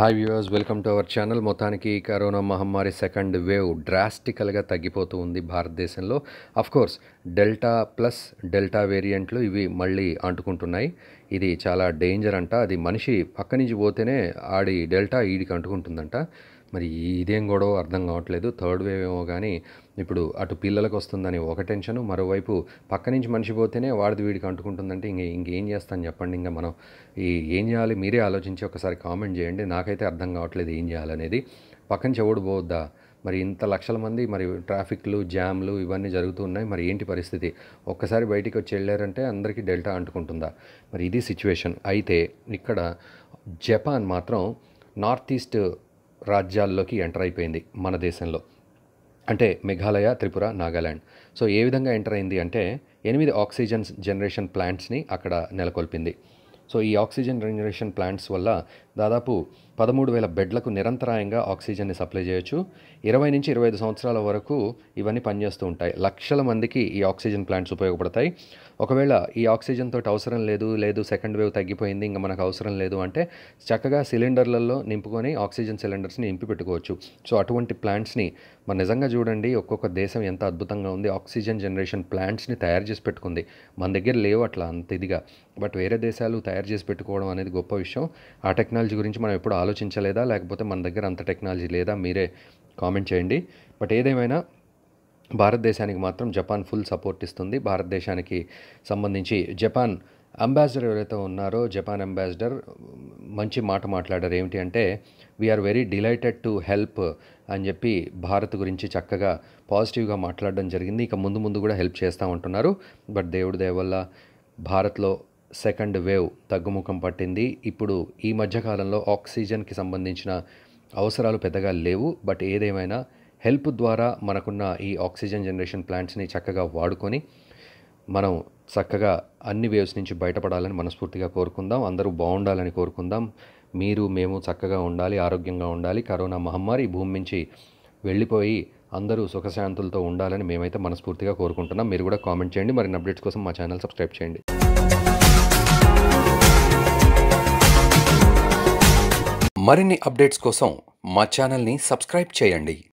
hi viewers welcome to our channel మొత్తానికి corona మహమ్మారి second wave డ్రాస్టికల్గా తగ్గిపోతూ ఉంది భారతదేశంలో కోర్స్ డెల్టా ప్లస్ డెల్టా వేరియంట్లు ఇవి మళ్ళీ అంటుకుంటున్నాయి ఇది చాలా డేంజర్ అంట అది మనిషి పక్క నుంచి పోతేనే ఆడి డెల్టా ఈడికి అంటుకుంటుందంట మరి ఇదేం గొడవ అర్థం కావట్లేదు థర్డ్ వేవ్ ఏమో కానీ ఇప్పుడు అటు పిల్లలకు వస్తుందని ఒక టెన్షన్ మరోవైపు పక్క నుంచి మనిషి పోతేనే వాడిది వీడికి అంటుకుంటుందంటే ఇంక ఇంకేం చేస్తాను చెప్పండి ఇంకా మనం ఈ ఏం చేయాలి మీరే ఆలోచించి ఒకసారి కామెంట్ చేయండి నాకైతే అర్థం కావట్లేదు ఏం చేయాలనేది పక్కన చెవుడు పోవద్దా మరి ఇంత లక్షల మంది మరి ట్రాఫిక్లు జామ్లు ఇవన్నీ జరుగుతూ ఉన్నాయి మరి ఏంటి పరిస్థితి ఒక్కసారి బయటికి వచ్చి వెళ్ళారంటే అందరికీ డెల్టా అంటుకుంటుందా మరి ఇది సిచ్యువేషన్ అయితే ఇక్కడ జపాన్ మాత్రం నార్త్ ఈస్ట్ రాజ్యాల్లోకి ఎంటర్ అయిపోయింది మన దేశంలో అంటే మేఘాలయ త్రిపుర నాగాల్యాండ్ సో ఏ విధంగా ఎంటర్ అయింది అంటే ఎనిమిది ఆక్సిజన్ జనరేషన్ ప్లాంట్స్ని అక్కడ నెలకొల్పింది సో ఈ ఆక్సిజన్ జనరేషన్ ప్లాంట్స్ వల్ల దాదాపు పదమూడు వేల బెడ్లకు నిరంతరాయంగా ఆక్సిజన్ని సప్లై చేయొచ్చు ఇరవై నుంచి ఇరవై ఐదు సంవత్సరాల వరకు ఇవన్నీ పనిచేస్తూ ఉంటాయి లక్షల మందికి ఈ ఆక్సిజన్ ప్లాంట్స్ ఉపయోగపడతాయి ఒకవేళ ఈ ఆక్సిజన్ తోటి అవసరం లేదు లేదు సెకండ్ వేవ్ తగ్గిపోయింది ఇంకా మనకు అవసరం లేదు అంటే చక్కగా సిలిండర్లలో నింపుకొని ఆక్సిజన్ సిలిండర్స్ని నింపి పెట్టుకోవచ్చు సో అటువంటి ప్లాంట్స్ని మరి నిజంగా చూడండి ఒక్కొక్క దేశం ఎంత అద్భుతంగా ఉంది ఆక్సిజన్ జనరేషన్ ప్లాంట్స్ని తయారు చేసి పెట్టుకుంది మన దగ్గర లేవు అట్లా అంత ఇదిగా బట్ వేరే దేశాలు తయారు చేసి పెట్టుకోవడం అనేది గొప్ప విషయం ఆ టెక్నాలజీ గురించి మనం ఎప్పుడు ఆలోచించలేదా లేకపోతే మన దగ్గర అంత టెక్నాలజీ లేదా మీరే కామెంట్ చేయండి బట్ ఏదేమైనా భారతదేశానికి మాత్రం జపాన్ ఫుల్ సపోర్ట్ ఇస్తుంది భారతదేశానికి సంబంధించి జపాన్ అంబాసిడర్ ఎవరైతే ఉన్నారో జపాన్ అంబాసిడర్ మంచి మాట మాట్లాడారు ఏమిటి అంటే we are very delighted to help అని చెప్పి భారత్ గురించి చక్కగా పాజిటివ్గా మాట్లాడడం జరిగింది ఇక ముందు ముందు కూడా హెల్ప్ చేస్తూ ఉంటున్నారు బట్ దేవుడి దయ వల్ల భారత్లో సెకండ్ వేవ్ తగ్గుముఖం పట్టింది ఇప్పుడు ఈ మధ్యకాలంలో ఆక్సిజన్కి సంబంధించిన అవసరాలు పెద్దగా లేవు బట్ ఏదేమైనా హెల్ప్ ద్వారా మనకున్న ఈ ఆక్సిజన్ జనరేషన్ ప్లాంట్స్ని చక్కగా వాడుకొని మనం చక్కగా అన్ని వేవ్స్ నుంచి బయటపడాలని మనస్ఫూర్తిగా కోరుకుందాం అందరూ బాగుండాలని కోరుకుందాం మీరు మేము చక్కగా ఉండాలి ఆరోగ్యంగా ఉండాలి కరోనా మహమ్మారి భూమి నుంచి వెళ్ళిపోయి అందరూ సుఖశాంతులతో ఉండాలని మేమైతే మనస్ఫూర్తిగా కోరుకుంటున్నాం మీరు కూడా కామెంట్ చేయండి మరిన్ని అప్డేట్స్ కోసం మా ఛానల్ సబ్స్క్రైబ్ చేయండి మరిన్ని అప్డేట్స్ కోసం మా ఛానల్ని సబ్స్క్రైబ్ చేయండి